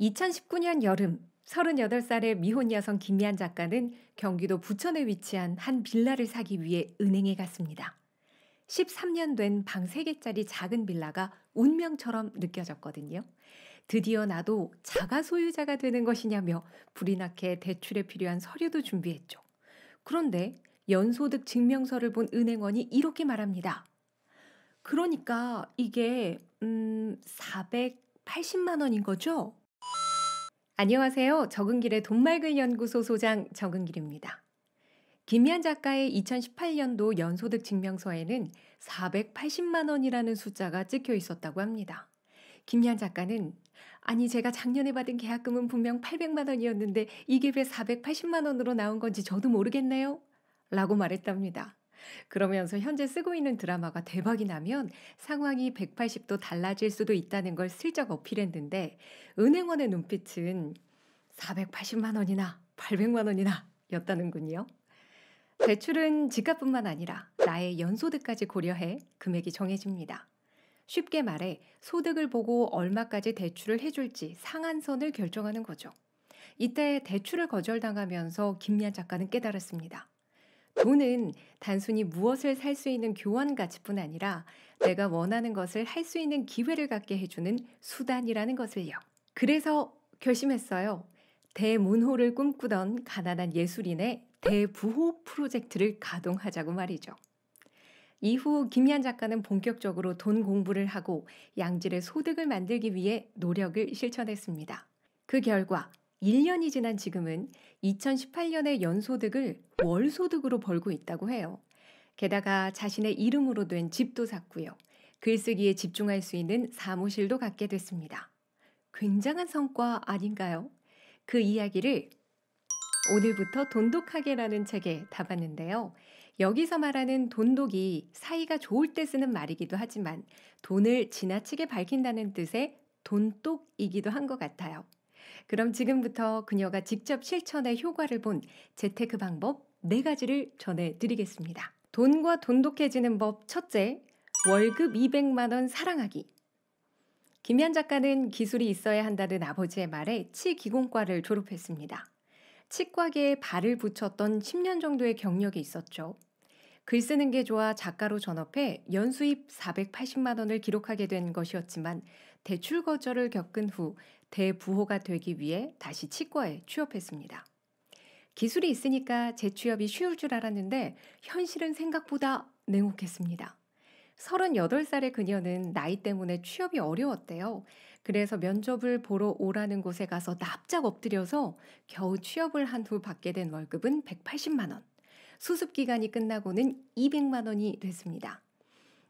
2019년 여름 38살의 미혼 여성 김미안 작가는 경기도 부천에 위치한 한 빌라를 사기 위해 은행에 갔습니다. 13년 된 방 3개짜리 작은 빌라가 운명처럼 느껴졌거든요. 드디어 나도 자가 소유자가 되는 것이냐며 불이 나게 대출에 필요한 서류도 준비했죠. 그런데 연소득 증명서를 본 은행원이 이렇게 말합니다. 그러니까 이게 음 480만 원인 거죠? 안녕하세요. 적은길의 돈맑은 연구소 소장 적은길입니다. 김희한 작가의 2018년도 연소득 증명서에는 480만 원이라는 숫자가 찍혀 있었다고 합니다. 김희한 작가는 아니 제가 작년에 받은 계약금은 분명 800만 원이었는데 이게 왜 480만 원으로 나온 건지 저도 모르겠네요. 라고 말했답니다. 그러면서 현재 쓰고 있는 드라마가 대박이 나면 상황이 180도 달라질 수도 있다는 걸 슬쩍 어필했는데 은행원의 눈빛은 480만 원이나 800만 원이나 였다는군요. 대출은 집값뿐만 아니라 나의 연소득까지 고려해 금액이 정해집니다. 쉽게 말해 소득을 보고 얼마까지 대출을 해줄지 상한선을 결정하는 거죠. 이때 대출을 거절당하면서 김미안 작가는 깨달았습니다. 돈은 단순히 무엇을 살 수 있는 교환 가치뿐 아니라 내가 원하는 것을 할 수 있는 기회를 갖게 해주는 수단이라는 것을요. 그래서 결심했어요. 대문호를 꿈꾸던 가난한 예술인의 대부호 프로젝트를 가동하자고 말이죠. 이후 김희한 작가는 본격적으로 돈 공부를 하고 양질의 소득을 만들기 위해 노력을 실천했습니다. 그 결과 1년이 지난 지금은 2018년의 연소득을 월소득으로 벌고 있다고 해요. 게다가 자신의 이름으로 된 집도 샀고요. 글쓰기에 집중할 수 있는 사무실도 갖게 됐습니다. 굉장한 성과 아닌가요? 그 이야기를 오늘부터 돈독하게라는 책에 담았는데요. 여기서 말하는 돈독이 사이가 좋을 때 쓰는 말이기도 하지만 돈을 지나치게 밝힌다는 뜻의 돈독이기도 한 것 같아요. 그럼 지금부터 그녀가 직접 실천의 효과를 본 재테크 방법 네 가지를 전해드리겠습니다. 돈과 돈독해지는 법 첫째, 월급 200만원 사랑하기. 김현 작가는 기술이 있어야 한다는 아버지의 말에 치기공과를 졸업했습니다. 치과계에 발을 붙였던 10년 정도의 경력이 있었죠. 글 쓰는 게 좋아 작가로 전업해 연수입 480만 원을 기록하게 된 것이었지만 대출 거절을 겪은 후 대부호가 되기 위해 다시 치과에 취업했습니다. 기술이 있으니까 재취업이 쉬울 줄 알았는데 현실은 생각보다 냉혹했습니다. 38살의 그녀는 나이 때문에 취업이 어려웠대요. 그래서 면접을 보러 오라는 곳에 가서 납작 엎드려서 겨우 취업을 한 후 받게 된 월급은 180만원. 수습 기간이 끝나고는 200만원이 됐습니다.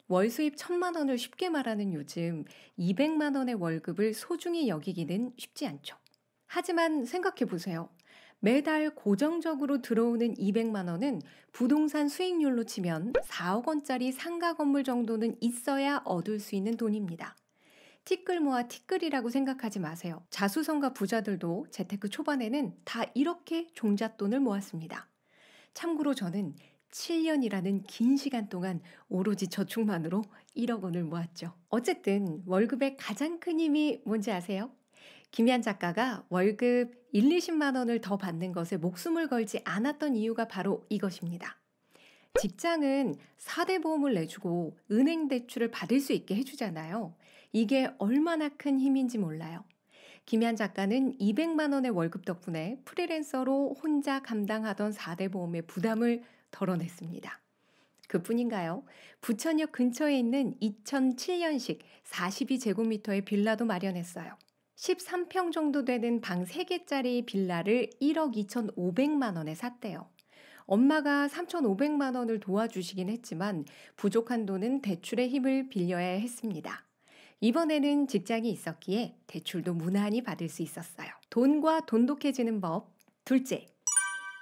월 수입 천만 원을 쉽게 말하는 요즘 200만 원의 월급을 소중히 여기기는 쉽지 않죠. 하지만 생각해 보세요. 매달 고정적으로 들어오는 200만 원은 부동산 수익률로 치면 4억 원짜리 상가 건물 정도는 있어야 얻을 수 있는 돈입니다. 티끌 모아 티끌이라고 생각하지 마세요. 자수성가 부자들도 재테크 초반에는 다 이렇게 종잣돈을 모았습니다. 참고로 저는 7년이라는 긴 시간 동안 오로지 저축만으로 1억 원을 모았죠. 어쨌든 월급의 가장 큰 힘이 뭔지 아세요? 김현 작가가 월급 1, 20만 원을 더 받는 것에 목숨을 걸지 않았던 이유가 바로 이것입니다. 직장은 4대 보험을 내주고 은행 대출을 받을 수 있게 해주잖아요. 이게 얼마나 큰 힘인지 몰라요. 김현 작가는 200만 원의 월급 덕분에 프리랜서로 혼자 감당하던 4대 보험의 부담을 덜어냈습니다. 그뿐인가요? 부천역 근처에 있는 2007년식 42제곱미터의 빌라도 마련했어요. 13평 정도 되는 방 3개짜리 빌라를 1억 2,500만 원에 샀대요. 엄마가 3,500만 원을 도와주시긴 했지만 부족한 돈은 대출의 힘을 빌려야 했습니다. 이번에는 직장이 있었기에 대출도 무난히 받을 수 있었어요. 돈과 돈독해지는 법. 둘째,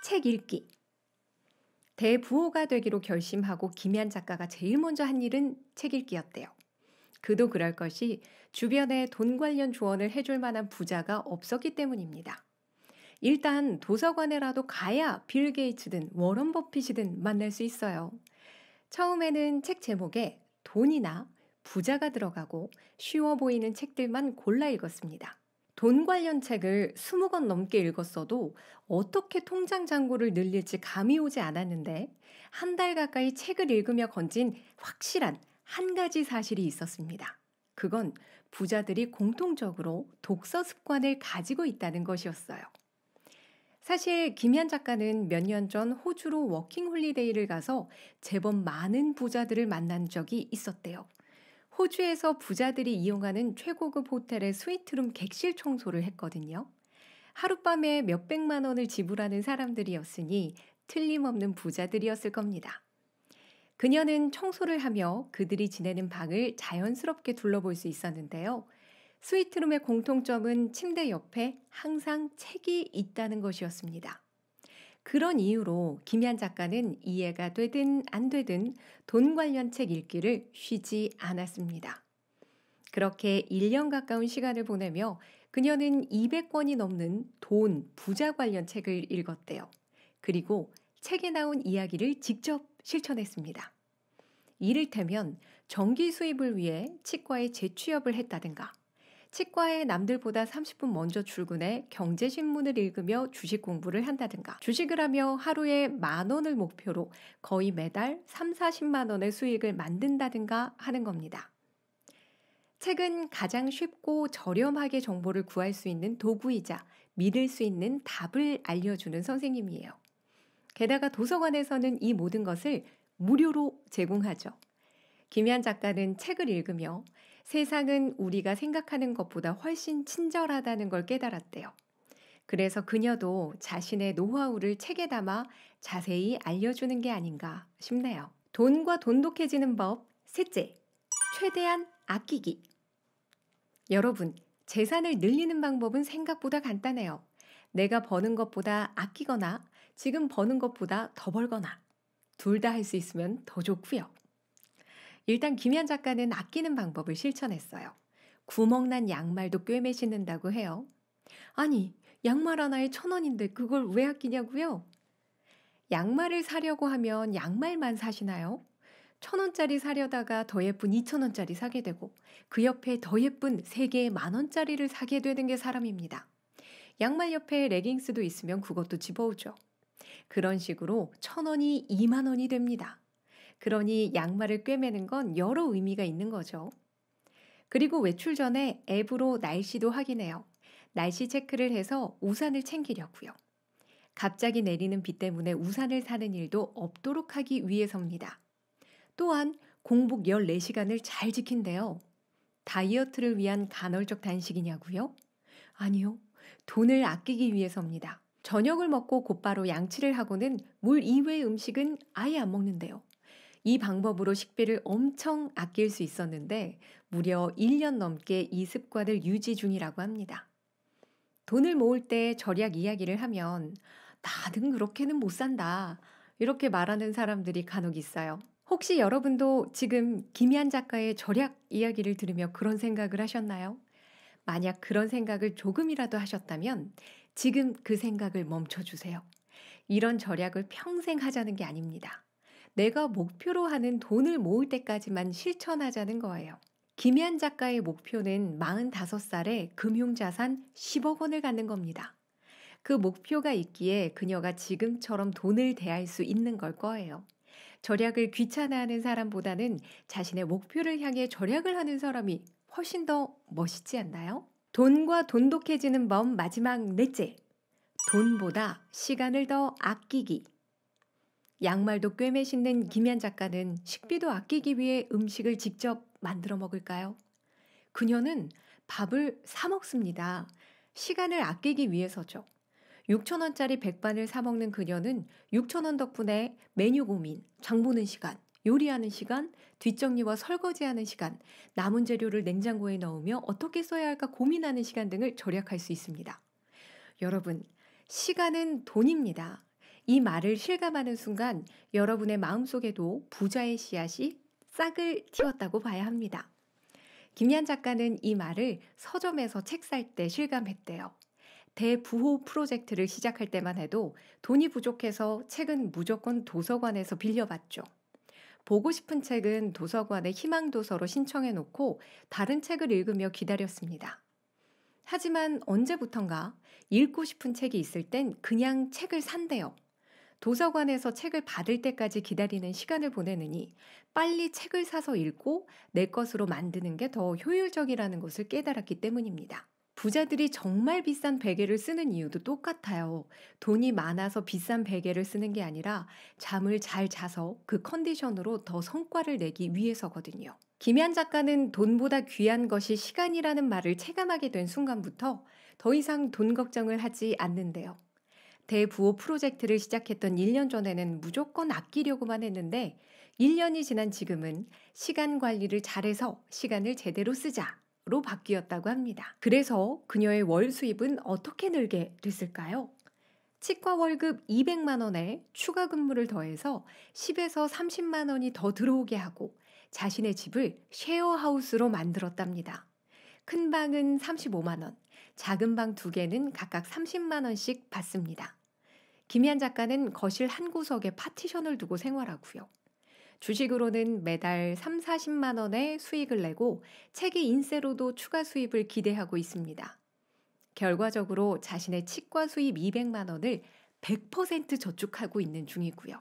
책 읽기. 대부호가 되기로 결심하고 김현 작가가 제일 먼저 한 일은 책 읽기였대요. 그도 그럴 것이 주변에 돈 관련 조언을 해줄 만한 부자가 없었기 때문입니다. 일단 도서관에라도 가야 빌 게이츠든 워런 버핏이든 만날 수 있어요. 처음에는 책 제목에 돈이나 부자가 들어가고 쉬워 보이는 책들만 골라 읽었습니다. 돈 관련 책을 20권 넘게 읽었어도 어떻게 통장 잔고를 늘릴지 감이 오지 않았는데 한 달 가까이 책을 읽으며 건진 확실한 한 가지 사실이 있었습니다. 그건 부자들이 공통적으로 독서 습관을 가지고 있다는 것이었어요. 사실 김현 작가는 몇 년 전 호주로 워킹 홀리데이를 가서 제법 많은 부자들을 만난 적이 있었대요. 호주에서 부자들이 이용하는 최고급 호텔의 스위트룸 객실 청소를 했거든요. 하룻밤에 몇백만 원을 지불하는 사람들이었으니 틀림없는 부자들이었을 겁니다. 그녀는 청소를 하며 그들이 지내는 방을 자연스럽게 둘러볼 수 있었는데요. 스위트룸의 공통점은 침대 옆에 항상 책이 있다는 것이었습니다. 그런 이유로 김현 작가는 이해가 되든 안 되든 돈 관련 책 읽기를 쉬지 않았습니다. 그렇게 1년 가까운 시간을 보내며 그녀는 200권이 넘는 돈, 부자 관련 책을 읽었대요. 그리고 책에 나온 이야기를 직접 실천했습니다. 이를테면 정기 수입을 위해 치과에 재취업을 했다든가 치과에 남들보다 30분 먼저 출근해 경제신문을 읽으며 주식 공부를 한다든가 주식을 하며 하루에 만 원을 목표로 거의 매달 3, 40만 원의 수익을 만든다든가 하는 겁니다. 책은 가장 쉽고 저렴하게 정보를 구할 수 있는 도구이자 믿을 수 있는 답을 알려주는 선생님이에요. 게다가 도서관에서는 이 모든 것을 무료로 제공하죠. 김현 작가는 책을 읽으며 세상은 우리가 생각하는 것보다 훨씬 친절하다는 걸 깨달았대요. 그래서 그녀도 자신의 노하우를 책에 담아 자세히 알려주는 게 아닌가 싶네요. 돈과 돈독해지는 법 셋째, 최대한 아끼기. 여러분, 재산을 늘리는 방법은 생각보다 간단해요. 내가 버는 것보다 아끼거나 지금 버는 것보다 더 벌거나 둘 다 할 수 있으면 더 좋고요. 일단 김현 작가는 아끼는 방법을 실천했어요. 구멍난 양말도 꿰매 신는다고 해요. 아니, 양말 하나에 천 원인데 그걸 왜 아끼냐고요? 양말을 사려고 하면 양말만 사시나요? 천 원짜리 사려다가 더 예쁜 이천 원짜리 사게 되고 그 옆에 더 예쁜 세 개의 만 원짜리를 사게 되는 게 사람입니다. 양말 옆에 레깅스도 있으면 그것도 집어오죠. 그런 식으로 천 원이 이만 원이 됩니다. 그러니 양말을 꿰매는 건 여러 의미가 있는 거죠. 그리고 외출 전에 앱으로 날씨도 확인해요. 날씨 체크를 해서 우산을 챙기려고요. 갑자기 내리는 비 때문에 우산을 사는 일도 없도록 하기 위해서입니다. 또한 공복 14시간을 잘 지킨대요. 다이어트를 위한 간헐적 단식이냐고요? 아니요. 돈을 아끼기 위해서입니다. 저녁을 먹고 곧바로 양치를 하고는 물 이외의 음식은 아예 안 먹는데요. 이 방법으로 식비를 엄청 아낄 수 있었는데 무려 1년 넘게 이 습관을 유지 중이라고 합니다. 돈을 모을 때 절약 이야기를 하면 나는 그렇게는 못 산다. 이렇게 말하는 사람들이 간혹 있어요. 혹시 여러분도 지금 김희한 작가의 절약 이야기를 들으며 그런 생각을 하셨나요? 만약 그런 생각을 조금이라도 하셨다면 지금 그 생각을 멈춰주세요. 이런 절약을 평생 하자는 게 아닙니다. 내가 목표로 하는 돈을 모을 때까지만 실천하자는 거예요. 김현 작가의 목표는 45살에 금융자산 10억 원을 갖는 겁니다. 그 목표가 있기에 그녀가 지금처럼 돈을 대할 수 있는 걸 거예요. 절약을 귀찮아하는 사람보다는 자신의 목표를 향해 절약을 하는 사람이 훨씬 더 멋있지 않나요? 돈과 돈독해지는 법 마지막 넷째. 돈보다 시간을 더 아끼기. 양말도 꿰매 신는 김현 작가는 식비도 아끼기 위해 음식을 직접 만들어 먹을까요? 그녀는 밥을 사 먹습니다. 시간을 아끼기 위해서죠. 6천원짜리 백반을 사 먹는 그녀는 6천원 덕분에 메뉴 고민, 장 보는 시간, 요리하는 시간, 뒷정리와 설거지하는 시간, 남은 재료를 냉장고에 넣으며 어떻게 써야 할까 고민하는 시간 등을 절약할 수 있습니다. 여러분, 시간은 돈입니다. 이 말을 실감하는 순간 여러분의 마음속에도 부자의 씨앗이 싹을 틔웠다고 봐야 합니다. 김 y 작가는 이 말을 서점에서 책 살 때 실감했대요. 대부호 프로젝트를 시작할 때만 해도 돈이 부족해서 책은 무조건 도서관에서 빌려봤죠. 보고 싶은 책은 도서관의 희망도서로 신청해 놓고 다른 책을 읽으며 기다렸습니다. 하지만 언제부턴가 읽고 싶은 책이 있을 땐 그냥 책을 산대요. 도서관에서 책을 받을 때까지 기다리는 시간을 보내느니 빨리 책을 사서 읽고 내 것으로 만드는 게 더 효율적이라는 것을 깨달았기 때문입니다. 부자들이 정말 비싼 베개를 쓰는 이유도 똑같아요. 돈이 많아서 비싼 베개를 쓰는 게 아니라 잠을 잘 자서 그 컨디션으로 더 성과를 내기 위해서거든요. 김현 작가는 돈보다 귀한 것이 시간이라는 말을 체감하게 된 순간부터 더 이상 돈 걱정을 하지 않는데요. 대부호 프로젝트를 시작했던 1년 전에는 무조건 아끼려고만 했는데 1년이 지난 지금은 시간 관리를 잘해서 시간을 제대로 쓰자로 바뀌었다고 합니다. 그래서 그녀의 월 수입은 어떻게 늘게 됐을까요? 치과 월급 200만 원에 추가 근무를 더해서 10에서 30만 원이 더 들어오게 하고 자신의 집을 쉐어하우스로 만들었답니다. 큰 방은 35만 원, 작은 방 두 개는 각각 30만 원씩 받습니다. 김희한 작가는 거실 한 구석에 파티션을 두고 생활하고요. 주식으로는 매달 3, 40만 원의 수익을 내고 책의 인세로도 추가 수입을 기대하고 있습니다. 결과적으로 자신의 치과 수입 200만 원을 100% 저축하고 있는 중이고요.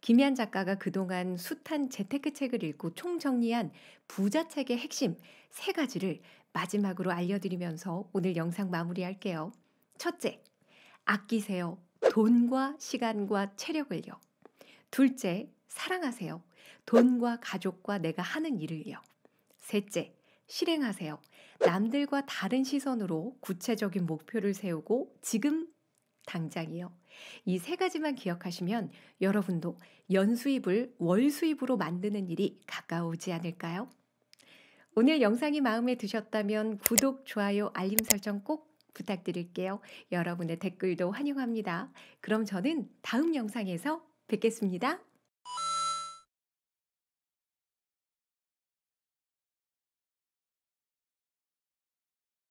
김현 작가가 그동안 숱한 재테크책을 읽고 총정리한 부자책의 핵심 세 가지를 마지막으로 알려드리면서 오늘 영상 마무리할게요. 첫째, 아끼세요. 돈과 시간과 체력을요. 둘째, 사랑하세요. 돈과 가족과 내가 하는 일을요. 셋째, 실행하세요. 남들과 다른 시선으로 구체적인 목표를 세우고 지금 당장이요. 이 세 가지만 기억하시면 여러분도 연수입을 월수입으로 만드는 일이 가까우지 않을까요? 오늘 영상이 마음에 드셨다면 구독, 좋아요, 알림 설정 꼭 부탁드릴게요. 여러분의 댓글도 환영합니다. 그럼 저는 다음 영상에서 뵙겠습니다.